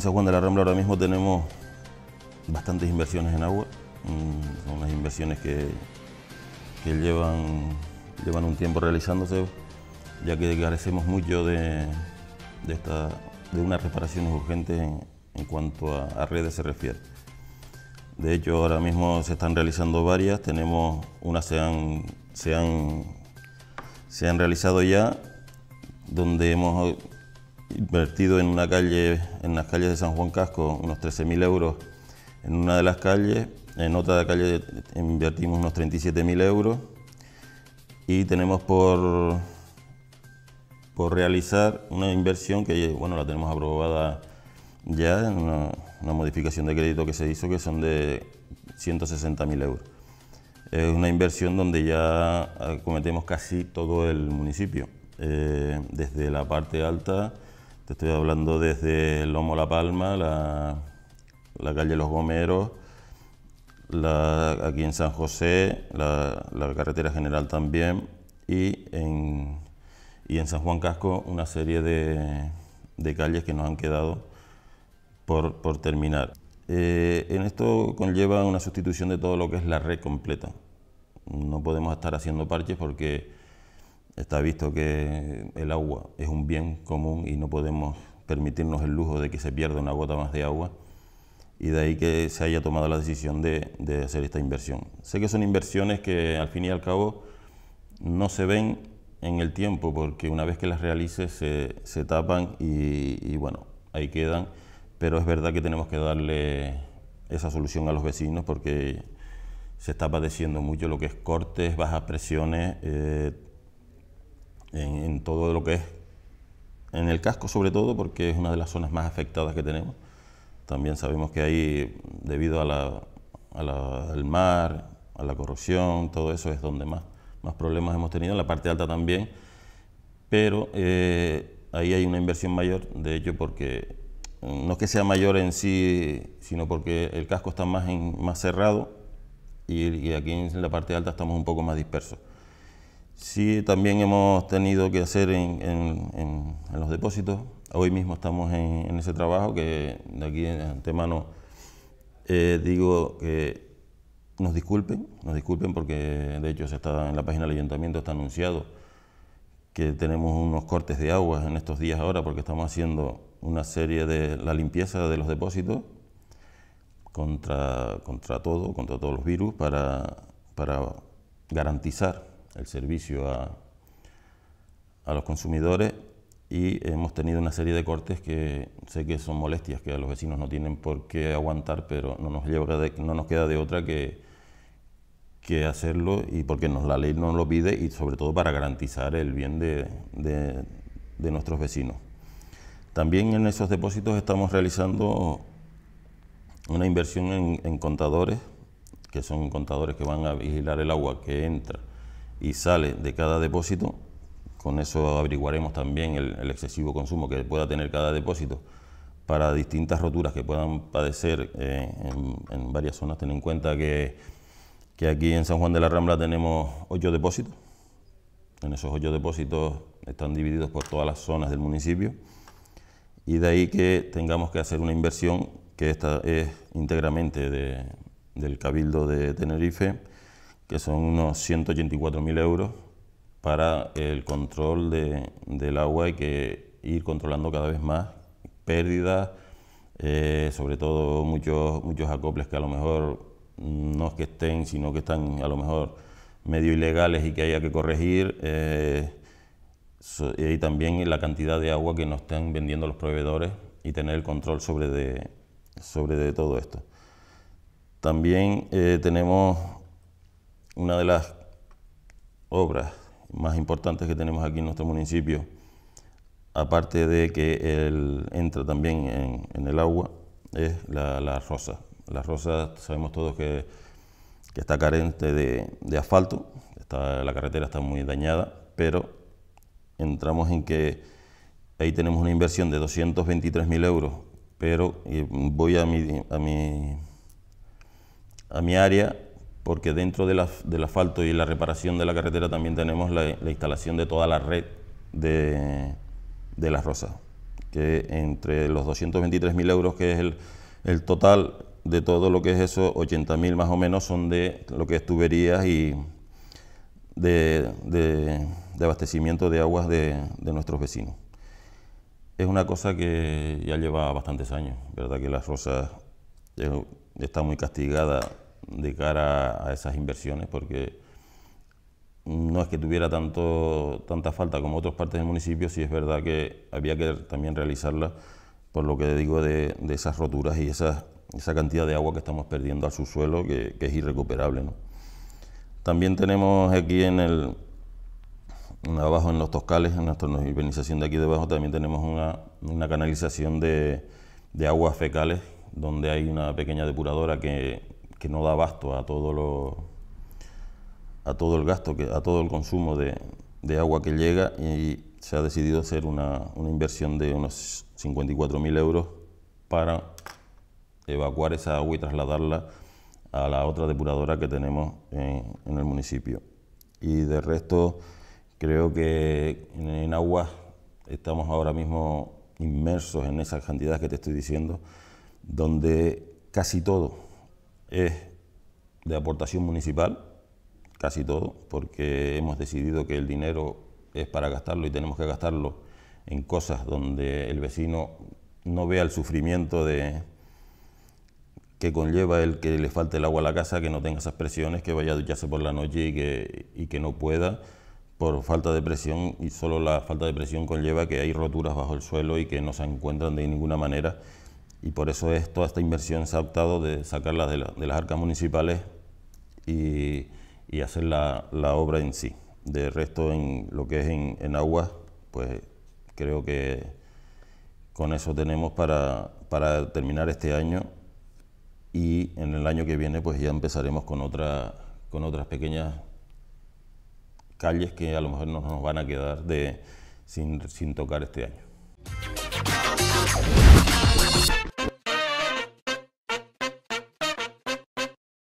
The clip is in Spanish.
en San Juan de la Rambla ahora mismo tenemos bastantes inversiones en agua, mm, son unas inversiones que, llevan, llevan un tiempo realizándose, ya que carecemos mucho de, de, esta, de unas reparaciones urgentes en, cuanto a, redes se refiere. De hecho, ahora mismo se están realizando varias, tenemos unas se han, se han realizado ya, donde hemos invertido en una calle, en las calles de San Juan Casco, unos 13.000 euros en una de las calles, en otra de calle invertimos unos 37.000 euros y tenemos por, por realizar una inversión que bueno, la tenemos aprobada ya en una, modificación de crédito que se hizo que son de 160.000 euros. Es una inversión donde ya cometemos casi todo el municipio, eh, desde la parte alta estoy hablando desde Lomo La Palma, la, calle Los Gomeros, aquí en San José, la, carretera general también, y en, San Juan Casco una serie de, calles que nos han quedado por, terminar. Eh, en esto conlleva una sustitución de todo lo que es la red completa. No podemos estar haciendo parches porque Está visto que el agua es un bien común y no podemos permitirnos el lujo de que se pierda una gota más de agua y de ahí que se haya tomado la decisión de, hacer esta inversión. Sé que son inversiones que al fin y al cabo no se ven en el tiempo porque una vez que las realices se, se tapan y, bueno, ahí quedan, pero es verdad que tenemos que darle esa solución a los vecinos porque se está padeciendo mucho lo que es cortes, bajas presiones, eh, en, todo lo que es en el casco sobre todo porque es una de las zonas más afectadas que tenemos. También sabemos que ahí, debido a la, al mar, a la corrupción, todo eso es donde más, más problemas hemos tenido, en la parte alta también, pero eh, ahí hay una inversión mayor, de hecho, porque mm, no es que sea mayor en sí, sino porque el casco está más, en, más cerrado y aquí en la parte alta estamos un poco más dispersos. Sí, también hemos tenido que hacer en, los depósitos. Hoy mismo estamos en, ese trabajo que de aquí de antemano eh, digo que nos disculpen, nos disculpen porque de hecho se está en la página del ayuntamiento está anunciado que tenemos unos cortes de agua en estos días ahora porque estamos haciendo una serie de la limpieza de los depósitos contra, contra todo, contra todos los virus para, para garantizar el servicio a, los consumidores y hemos tenido una serie de cortes que sé que son molestias, que a los vecinos no tienen por qué aguantar, pero no nos, lleva no nos queda de otra que, que hacerlo y porque nos, la ley nos lo pide y sobre todo para garantizar el bien de, nuestros vecinos. También en esos depósitos estamos realizando una inversión en contadores, que son contadores que van a vigilar el agua que entra y sale de cada depósito. Con eso averiguaremos también el, excesivo consumo que pueda tener cada depósito para distintas roturas que puedan padecer eh, en, varias zonas. Ten en cuenta que, que, aquí en San Juan de la Rambla tenemos ocho depósitos. En esos ocho depósitos están divididos por todas las zonas del municipio. Y de ahí que tengamos que hacer una inversión que esta es íntegramente de, del Cabildo de Tenerife que son unos 184.000 euros para el control de, del agua y que ir controlando cada vez más pérdidas, eh, sobre todo muchos, muchos acoples que a lo mejor no es que estén, sino que están a lo mejor medio ilegales y que haya que corregir. Eh, y también la cantidad de agua que nos están vendiendo los proveedores y tener el control sobre de, sobre de todo esto. También eh, tenemos una de las obras más importantes que tenemos aquí en nuestro municipio, aparte de que él entra también en, el agua, es la, rosa. La rosa sabemos todos que, está carente de, asfalto, está, la carretera está muy dañada, pero entramos en que ahí tenemos una inversión de mil euros, pero eh, voy a mi, a mi, a mi área porque dentro del asfalto y la reparación de la carretera también tenemos la, instalación de toda la red de, Las Rosas, que entre los 223.000 euros, que es el, total de todo lo que es eso, 80.000 más o menos son de lo que es tuberías y de, abastecimiento de aguas de, de, nuestros vecinos. Es una cosa que ya lleva bastantes años, ¿verdad? Que Las Rosas eh, está muy castigada de cara a esas inversiones, porque no es que tuviera tanto, tanta falta como otras partes del municipio, ...si es verdad que había que también realizarla por lo que digo de, esas roturas y esa cantidad de agua que estamos perdiendo al subsuelo, que, que es irrecuperable. ¿no? También tenemos aquí en el abajo en los toscales, en nuestra urbanización de aquí debajo, también tenemos una, canalización de, de aguas fecales, donde hay una pequeña depuradora que que no da abasto a todo lo a todo el gasto, que, a todo el consumo de, agua que llega y se ha decidido hacer una, inversión de unos 54.000 euros para evacuar esa agua y trasladarla a la otra depuradora que tenemos en, el municipio. Y de resto, creo que en, en estamos ahora mismo inmersos en esas cantidades que te estoy diciendo, donde casi todo es de aportación municipal, casi todo, porque hemos decidido que el dinero es para gastarlo y tenemos que gastarlo en cosas donde el vecino no vea el sufrimiento de que conlleva el que le falte el agua a la casa, que no tenga esas presiones, que vaya a ducharse por la noche y que, y que no pueda por falta de presión y solo la falta de presión conlleva que hay roturas bajo el suelo y que no se encuentran de ninguna manera y por eso es, toda esta inversión se ha optado de sacarlas de, las arcas municipales y, hacer la, obra en sí. De resto, en lo que es en, en agua, pues creo que con eso tenemos para, para, terminar este año y en el año que viene pues ya empezaremos con, otra, con otras pequeñas calles que a lo mejor no nos van a quedar sin tocar este año.